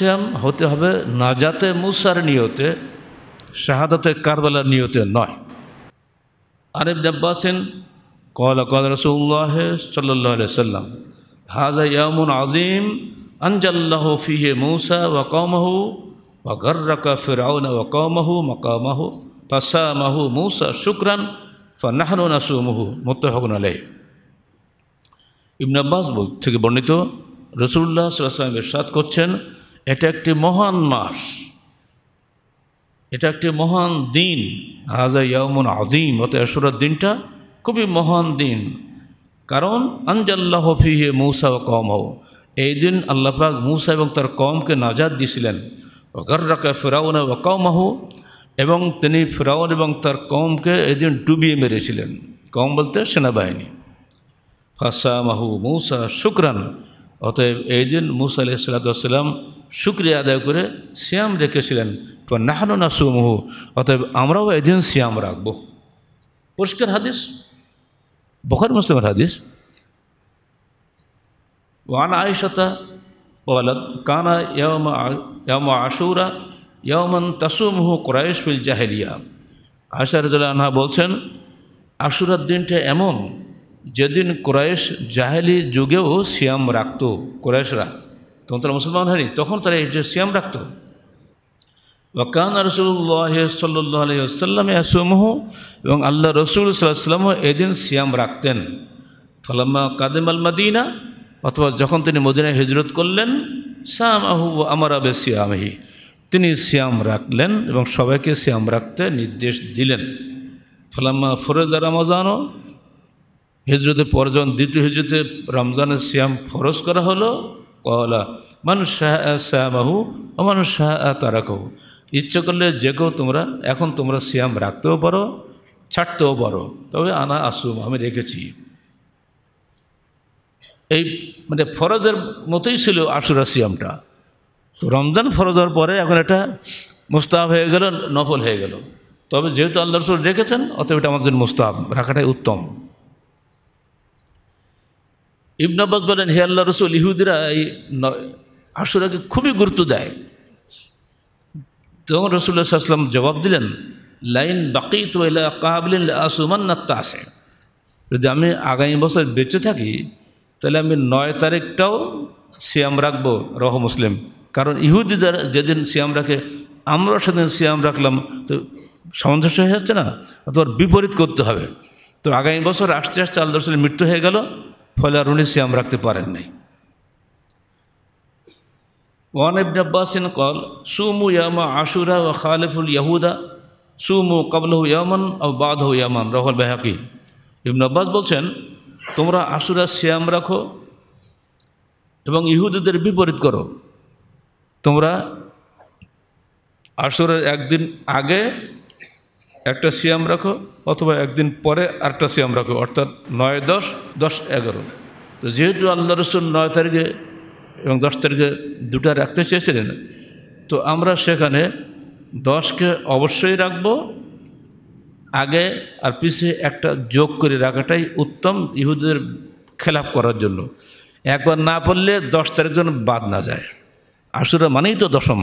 শ্যাম হতে হবে নাজাতে মুসার নিয়তে শাহাদাতে কারবালার নিয়তে নয় আরেব ডাব্বাসেন কল কল রসুল্লাহ সাল্লি সাল্লাম হাজা ইয়ামুন আজিম আনজাল্লাহ ফিহে গর্রাকা ওয়াকামাহু ওয়া গর্রাকা মাহু মৌসা শুক্রান ফা নাহানু নাসু ফানাহনু নাসুমুহু মুত্তাহাকুন আলাই ইবন আব্বাস থেকে বর্ণিত রসুল্লাহ সাল্লাহ আলাইহি করছেন এটা একটি মহান মাস এটা একটি মহান দিন হাজা ইয়ামুন আদিম অত এসরার দিনটা খুবই মহান দিন কারণ আনজাল্লাহ ফিহে মৌসা ও কম হও এই দিন আল্লাপাক মূসা এবং তার কমকে নাজাদ দিয়েছিলেন ওগর্রাকা ফেরাউন ও আহ এবং তিনি ফেরাউন এবং তার কমকে এদিন ডুবিয়ে মেরেছিলেন কম বলতে সেনাবাহিনী ফাসা মাহু মূসা শুক্রান অতএব এই দিন মূসা আলি সাল্লাম শুক্রিয়া আদায় করে শ্যাম রেখেছিলেন তো নাহানো না সুমহ অতএব আমরাও এদিন শ্যাম রাখব পরিষ্কার হাদিস বখার মুসলিমের হাদিস ওয়ান আয়সতা ওয়ালাদ কানা ইয়ম আশুরা ইয়ামান তাসুমহু কোরাইশ ফিল জাহেলিয়া আশারুজুল্লাহ আনহা বলছেন আশুরার দিনটা এমন যেদিন কোরাইশ জাহেলি যুগেও শ্যাম রাখত কোরাইশরা তখন তারা মুসলমান হয়নি তখন তারা এই যে সিয়াম রাখত ওয়াকান রসুল্লাহ সাল্লাহ আলহিহাসাল্লাম আসমহ এবং আল্লাহ রসুল সাল্লাম এদিন সিয়াম রাখতেন ফলাম্মা কাদেম আল মাদিনা অথবা যখন তিনি মদিনায় হিজরত করলেন শ্যাম আহু আমার আবে সিয়ামহি তিনি সিয়াম রাখলেন এবং সবাইকে সিয়াম রাখতে নির্দেশ দিলেন ফলাম্মা ফরজ রামজানও হিজরতের পর যখন দ্বিতীয় হিজরতে রমজানের সিয়াম ফরজ করা হলো কলা মানুষ শ্যামাহু ও মানুষ শাহ ইচ্ছে করলে যে কেউ তোমরা এখন তোমরা সিয়াম রাখতেও পারো ছাড়তেও পারো তবে আনা আসুম আমি রেখেছি এই মানে ফরজের মতোই ছিল আশুরা সিয়ামটা তো রমজান ফরজের পরে এখন এটা মুস্তাহ হয়ে গেল নফল হয়ে গেল তবে যেহেতু আল্লাহ রসুল রেখেছেন অতএব এটা আমাদের মুস্তাহ রাখাটাই উত্তম ইবনাবাদ বলেন হে আল্লাহ রসুল ইহুদিরা এই আশুরাকে খুবই গুরুত্ব দেয় তখন রসুল্লাহ আসলাম জবাব দিলেন লাইন বাকি তো এলা কাহাবলিন আসুমান নাত্তা আসে যদি আমি আগামী বছর বেঁচে থাকি তাহলে আমি নয় তারিখটাও সিয়াম রাখবো রহ মুসলিম কারণ ইহুদি যারা যেদিন সিয়াম রাখে আমরা সেদিন সিয়াম রাখলাম তো সামঞ্জস্য হয়ে যাচ্ছে না অথবা বিপরীত করতে হবে তো আগামী বছর আসতে আসতে আল্লাহ রসুলের মৃত্যু হয়ে গেল ফলে আর উনি সিয়াম রাখতে পারেন নাই ওয়ান ইবনে আব্বাসিন কল সুমু ইয়ামা আশুরা ও খালেফুল ইয়াহুদা সুমু হু ইয়ামান ও বাদ হু ইয়ামান রহল বেহাকি ইবন আব্বাস বলছেন তোমরা আশুরা সিয়াম রাখো এবং ইহুদিদের বিপরীত করো তোমরা আসরের একদিন আগে একটা সিয়াম রাখো অথবা একদিন পরে আরেকটা সিয়াম রাখো অর্থাৎ নয় দশ দশ এগারো তো যেহেতু আল্লাহ রসুল নয় তারিখে এবং দশ তারিখে দুটা রাখতে চেয়েছিলেন তো আমরা সেখানে দশকে অবশ্যই রাখব আগে আর পিছিয়ে একটা যোগ করে রাখাটাই উত্তম ইহুদের খেলাপ করার জন্য একবার না পড়লে দশ তারিখ যেন বাদ না যায় আসলে মানেই তো দশম